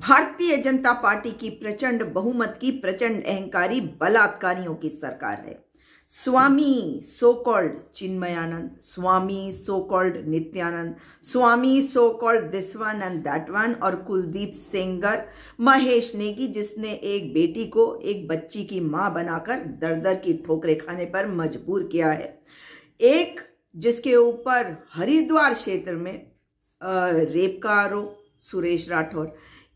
भारतीय जनता पार्टी की प्रचंड बहुमत की प्रचंड अहंकारी बलात्कारियों की सरकार है Swami so called Chinmayanand Swami so called Nityanand Swami so called this और कुलदीप सेंगर महेश नेगी जिसने एक बेटी को एक बच्ची की मां बनाकर दर दर की ठोकरे खाने पर मजबूर किया है एक जिसके ऊपर हरिद्वार क्षेत्र में रेप का आरोप सुरेश राठौर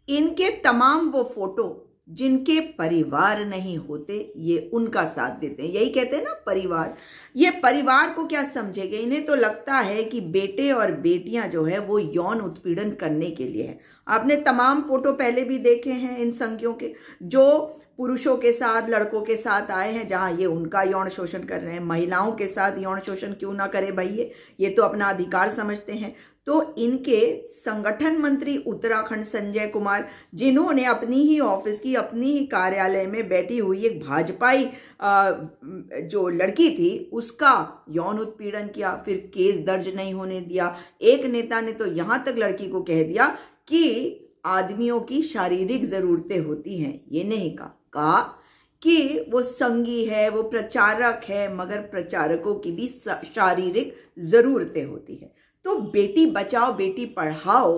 इनके तमाम वो फोटो जिनके परिवार नहीं होते ये उनका साथ देते हैं यही कहते हैं ना परिवार ये परिवार को क्या समझेगा इन्हें तो लगता है कि बेटे और बेटियां जो है वो यौन उत्पीड़न करने के लिए है आपने तमाम फोटो पहले भी देखे हैं इन संख्यों के जो पुरुषों के साथ लड़कों के साथ आए हैं जहां ये उनका यौन शोषण कर रहे हैं महिलाओं के साथ यौन शोषण क्यों ना करे भाई ये ये तो अपना अधिकार समझते हैं तो इनके संगठन मंत्री उत्तराखंड संजय कुमार जिन्होंने अपनी ही ऑफिस की अपनी ही कार्यालय में बैठी हुई एक भाजपाई जो लड़की थी उसका यौन उत्पीड़न किया फिर केस दर्ज नहीं होने दिया एक नेता ने तो यहां तक लड़की को कह दिया कि आदमियों की शारीरिक जरूरतें होती हैं ये नहीं कहा कहा कि वो संगी है वो प्रचारक है मगर प्रचारकों की भी शारीरिक जरूरतें होती है तो बेटी बचाओ बेटी पढ़ाओ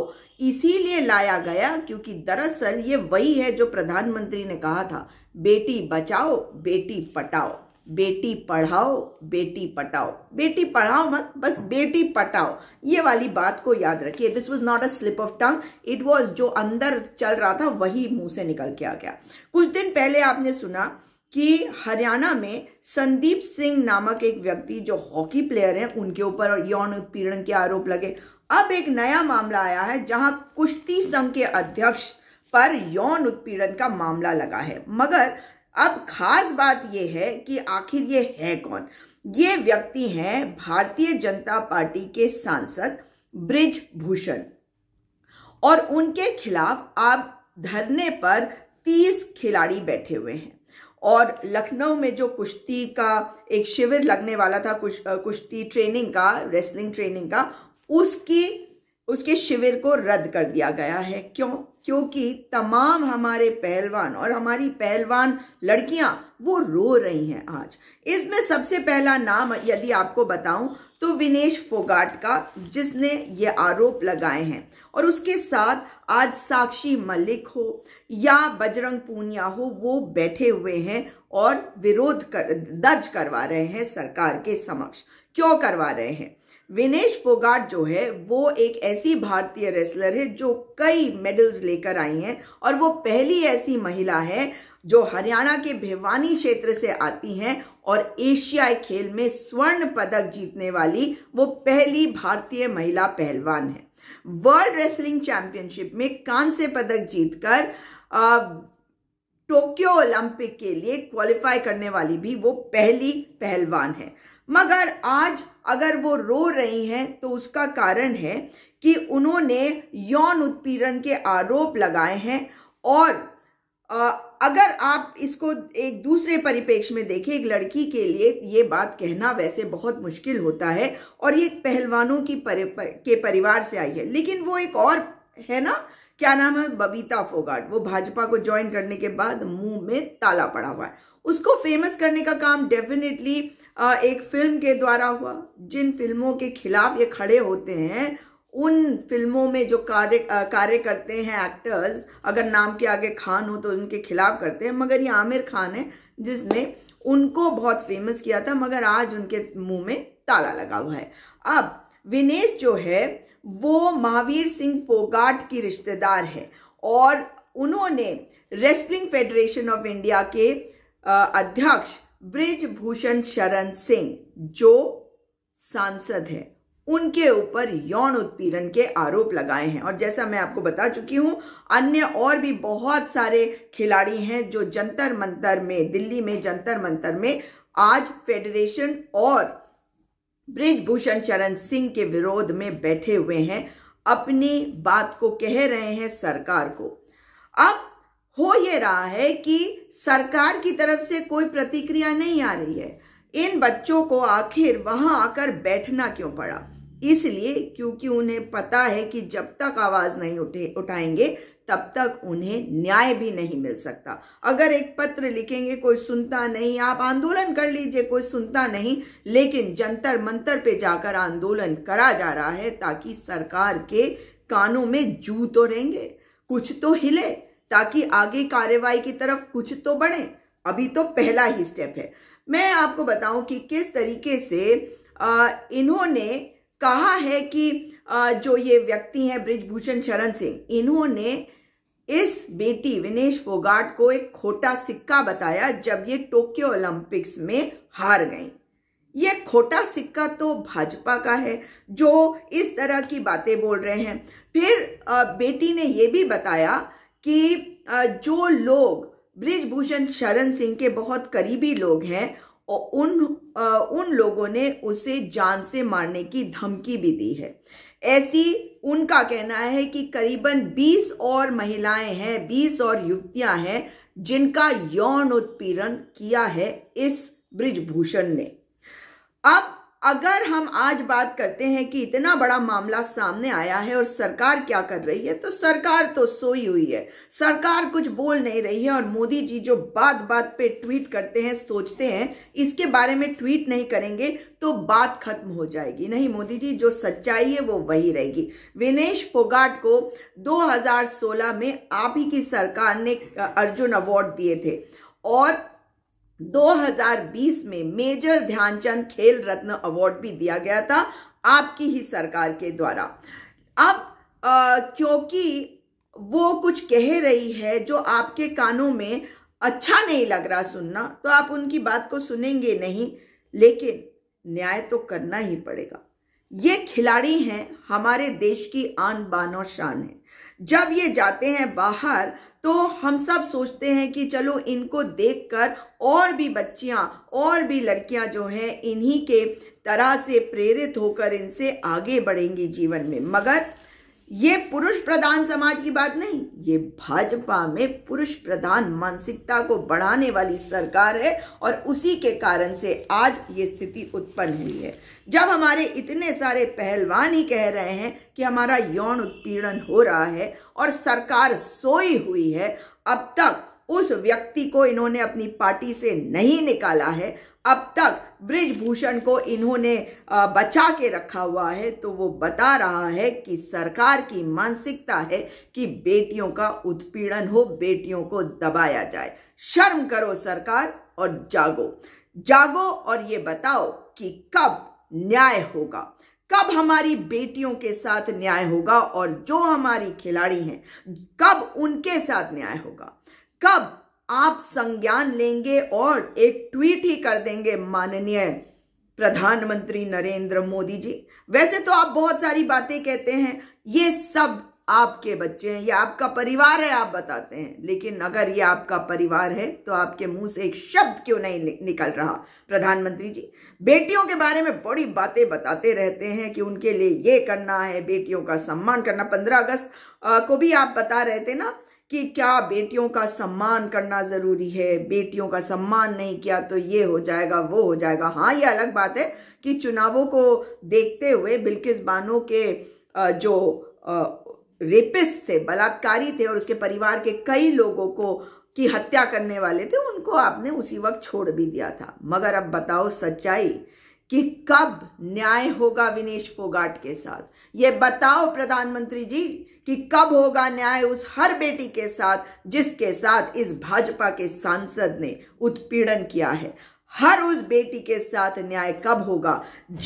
इसीलिए लाया गया क्योंकि दरअसल ये वही है जो प्रधानमंत्री ने कहा था बेटी बचाओ बेटी पटाओ बेटी पढ़ाओ बेटी पटाओ बेटी पढ़ाओ मत बस बेटी पटाओ ये वाली बात को याद रखिए this was not a slip of tongue it was जो अंदर चल रहा था वही मुंह से निकल के आ गया कुछ दिन पहले आपने सुना कि हरियाणा में संदीप सिंह नामक एक व्यक्ति जो हॉकी प्लेयर हैं उनके ऊपर यौन उत्पीड़न के आरोप लगे अब एक नया मामला आया है जहां कुश्ती संघ के अध्यक्ष पर यौन उत्पीड़न का मामला लगा है मगर अब खास बात यह है कि आखिर ये है कौन ये व्यक्ति हैं भारतीय जनता पार्टी के सांसद ब्रिज भूषण और उनके खिलाफ आप धरने पर तीस खिलाड़ी बैठे हुए हैं और लखनऊ में जो कुश्ती का एक शिविर लगने वाला था कुश, कुश्ती ट्रेनिंग का रेसलिंग ट्रेनिंग का उसकी उसके शिविर को रद्द कर दिया गया है क्यों क्योंकि तमाम हमारे पहलवान और हमारी पहलवान लड़कियां वो रो रही हैं आज इसमें सबसे पहला नाम यदि आपको बताऊं तो विनेश फोगाट का जिसने ये आरोप लगाए हैं और उसके साथ आज साक्षी मलिक हो या बजरंग पूनिया हो वो बैठे हुए हैं और विरोध कर दर्ज करवा रहे हैं सरकार के समक्ष क्यों करवा रहे हैं विनेश फोगाट जो है वो एक ऐसी भारतीय रेसलर है जो कई मेडल्स लेकर आई हैं और वो पहली ऐसी महिला है जो हरियाणा के भिवानी क्षेत्र से आती हैं और एशियाई खेल में स्वर्ण पदक जीतने वाली वो पहली भारतीय महिला पहलवान है वर्ल्ड रेसलिंग चैंपियनशिप में कांस्य पदक जीतकर टोक्यो ओलंपिक के लिए क्वालिफाई करने वाली भी वो पहली पहलवान है मगर आज अगर वो रो रही हैं तो उसका कारण है कि उन्होंने यौन उत्पीड़न के आरोप लगाए हैं और अगर आप इसको एक दूसरे परिपेक्ष में देखें एक लड़की के लिए ये बात कहना वैसे बहुत मुश्किल होता है और ये पहलवानों की परि, के परिवार से आई है लेकिन वो एक और है ना क्या नाम है बबीता फोगाट वो भाजपा को ज्वाइन करने के बाद मुंह में ताला पड़ा हुआ है उसको फेमस करने का काम डेफिनेटली एक फिल्म के द्वारा हुआ जिन फिल्मों के खिलाफ ये खड़े होते हैं उन फिल्मों में जो कार्य कार्य करते हैं एक्टर्स अगर नाम के आगे खान हो तो उनके खिलाफ करते हैं मगर ये आमिर खान है जिसने उनको बहुत फेमस किया था मगर आज उनके मुंह में ताला लगा हुआ है अब विनेश जो है वो महावीर सिंह फोगाट की रिश्तेदार है और उन्होंने रेसलिंग फेडरेशन ऑफ इंडिया के अध्यक्ष ब्रिज भूषण शरण सिंह जो सांसद है उनके ऊपर यौन उत्पीड़न के आरोप लगाए हैं और जैसा मैं आपको बता चुकी हूं अन्य और भी बहुत सारे खिलाड़ी हैं जो जंतर मंतर में दिल्ली में जंतर मंतर में आज फेडरेशन और ब्रिजभूषण चरण सिंह के विरोध में बैठे हुए हैं अपनी बात को कह रहे हैं सरकार को अब हो ये रहा है कि सरकार की तरफ से कोई प्रतिक्रिया नहीं आ रही है इन बच्चों को आखिर वहां आकर बैठना क्यों पड़ा इसलिए क्योंकि उन्हें पता है कि जब तक आवाज नहीं उठे उठाएंगे तब तक उन्हें न्याय भी नहीं मिल सकता अगर एक पत्र लिखेंगे कोई सुनता नहीं आप आंदोलन कर लीजिए कोई सुनता नहीं लेकिन जंतर मंतर पे जाकर आंदोलन करा जा रहा है ताकि सरकार के कानों में जू तो रहेंगे कुछ तो हिले ताकि आगे कार्रवाई की तरफ कुछ तो बढ़े अभी तो पहला ही स्टेप है मैं आपको बताऊं कि किस तरीके से आ, इन्होंने कहा है कि जो ये व्यक्ति हैं ब्रिजभूषण शरण सिंह इन्होंने इस बेटी विनेश फोगाट को एक खोटा सिक्का बताया जब ये टोक्यो ओलंपिक्स में हार गई ये खोटा सिक्का तो भाजपा का है जो इस तरह की बातें बोल रहे हैं फिर बेटी ने ये भी बताया कि जो लोग ब्रिजभूषण शरण सिंह के बहुत करीबी लोग हैं और उन उन लोगों ने उसे जान से मारने की धमकी भी दी है ऐसी उनका कहना है कि करीबन 20 और महिलाएं हैं 20 और युवतियां हैं जिनका यौन उत्पीड़न किया है इस ब्रिजभूषण ने अब अगर हम आज बात करते हैं कि इतना बड़ा मामला सामने आया है और सरकार क्या कर रही है तो सरकार तो सोई हुई है सरकार कुछ बोल नहीं रही है और मोदी जी जो बात बात पे ट्वीट करते हैं सोचते हैं इसके बारे में ट्वीट नहीं करेंगे तो बात खत्म हो जाएगी नहीं मोदी जी जो सच्चाई है वो वही रहेगी विनेश फोगाट को 2016 में आप ही की सरकार ने अर्जुन अवार्ड दिए थे और 2020 में मेजर ध्यानचंद खेल रत्न अवार्ड भी दिया गया था आपकी ही सरकार के द्वारा अब आ, क्योंकि वो कुछ कह रही है जो आपके कानों में अच्छा नहीं लग रहा सुनना तो आप उनकी बात को सुनेंगे नहीं लेकिन न्याय तो करना ही पड़ेगा ये खिलाड़ी हैं हमारे देश की आन बान और शान है जब ये जाते हैं बाहर तो हम सब सोचते हैं कि चलो इनको देखकर और भी बच्चियां और भी लड़कियां जो हैं इन्हीं के तरह से प्रेरित होकर इनसे आगे बढ़ेंगी जीवन में मगर ये पुरुष प्रधान समाज की बात नहीं ये भाजपा में पुरुष प्रधान मानसिकता को बढ़ाने वाली सरकार है और उसी के कारण से आज ये स्थिति उत्पन्न हुई है जब हमारे इतने सारे पहलवान ही कह रहे हैं कि हमारा यौन उत्पीड़न हो रहा है और सरकार सोई हुई है अब तक उस व्यक्ति को इन्होंने अपनी पार्टी से नहीं निकाला है अब तक ब्रिजभूषण को इन्होंने बचा के रखा हुआ है तो वो बता रहा है कि सरकार की मानसिकता है कि बेटियों का उत्पीड़न हो बेटियों को दबाया जाए शर्म करो सरकार और जागो जागो और ये बताओ कि कब न्याय होगा कब हमारी बेटियों के साथ न्याय होगा और जो हमारी खिलाड़ी हैं कब उनके साथ न्याय होगा कब आप संज्ञान लेंगे और एक ट्वीट ही कर देंगे माननीय प्रधानमंत्री नरेंद्र मोदी जी वैसे तो आप बहुत सारी बातें कहते हैं ये सब आपके बच्चे हैं ये आपका परिवार है आप बताते हैं लेकिन अगर ये आपका परिवार है तो आपके मुंह से एक शब्द क्यों नहीं निकल रहा प्रधानमंत्री जी बेटियों के बारे में बड़ी बातें बताते रहते हैं कि उनके लिए ये करना है बेटियों का सम्मान करना पंद्रह अगस्त को भी आप बता रहे थे ना कि क्या बेटियों का सम्मान करना ज़रूरी है बेटियों का सम्मान नहीं किया तो ये हो जाएगा वो हो जाएगा हाँ ये अलग बात है कि चुनावों को देखते हुए बिल्किस बानो के जो रेपिस्ट थे बलात्कारी थे और उसके परिवार के कई लोगों को की हत्या करने वाले थे उनको आपने उसी वक्त छोड़ भी दिया था मगर अब बताओ सच्चाई कि कब न्याय होगा विनेश फोगाट के साथ ये बताओ प्रधानमंत्री जी कि कब होगा न्याय उस हर बेटी के साथ जिसके साथ इस भाजपा के सांसद ने उत्पीड़न किया है हर उस बेटी के साथ न्याय कब होगा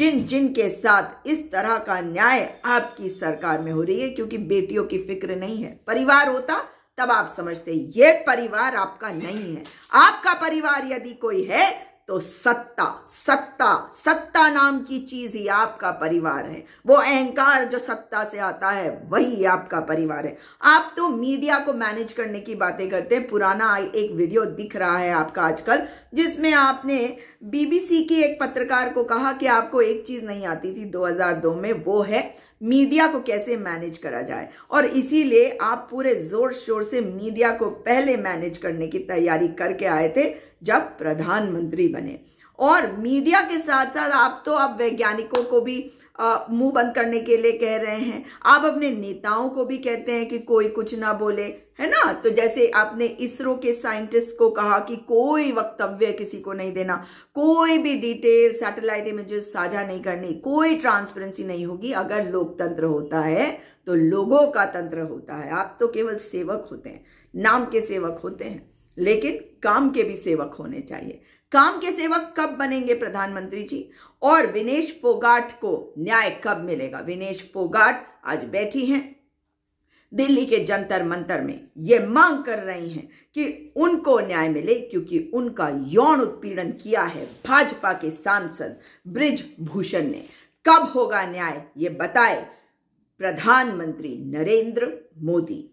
जिन जिन के साथ इस तरह का न्याय आपकी सरकार में हो रही है क्योंकि बेटियों की फिक्र नहीं है परिवार होता तब आप समझते ये परिवार आपका नहीं है आपका परिवार यदि कोई है तो सत्ता सत्ता सत्ता नाम की चीज ही आपका परिवार है वो अहंकार जो सत्ता से आता है वही आपका परिवार है आप तो मीडिया को मैनेज करने की बातें करते हैं पुराना एक वीडियो दिख रहा है आपका आजकल जिसमें आपने बीबीसी के एक पत्रकार को कहा कि आपको एक चीज नहीं आती थी 2002 में वो है मीडिया को कैसे मैनेज करा जाए और इसीलिए आप पूरे जोर शोर से मीडिया को पहले मैनेज करने की तैयारी करके आए थे जब प्रधानमंत्री बने और मीडिया के साथ साथ आप तो आप वैज्ञानिकों को भी मुंह बंद करने के लिए कह रहे हैं आप अपने नेताओं को भी कहते हैं कि कोई कुछ ना बोले है ना तो जैसे आपने इसरो के साइंटिस्ट को कहा कि कोई वक्तव्य किसी को नहीं देना कोई भी डिटेल सैटेलाइट इमेजेस साझा नहीं करनी कोई ट्रांसपेरेंसी नहीं होगी अगर लोकतंत्र होता है तो लोगों का तंत्र होता है आप तो केवल सेवक होते हैं नाम के सेवक होते हैं लेकिन काम के भी सेवक होने चाहिए काम के सेवक कब बनेंगे प्रधानमंत्री जी और विनेश फोगाट को न्याय कब मिलेगा विनेश फोगाट आज बैठी हैं दिल्ली के जंतर मंतर में ये मांग कर रही हैं कि उनको न्याय मिले क्योंकि उनका यौन उत्पीड़न किया है भाजपा के सांसद ब्रिज भूषण ने कब होगा न्याय ये बताए प्रधानमंत्री नरेंद्र मोदी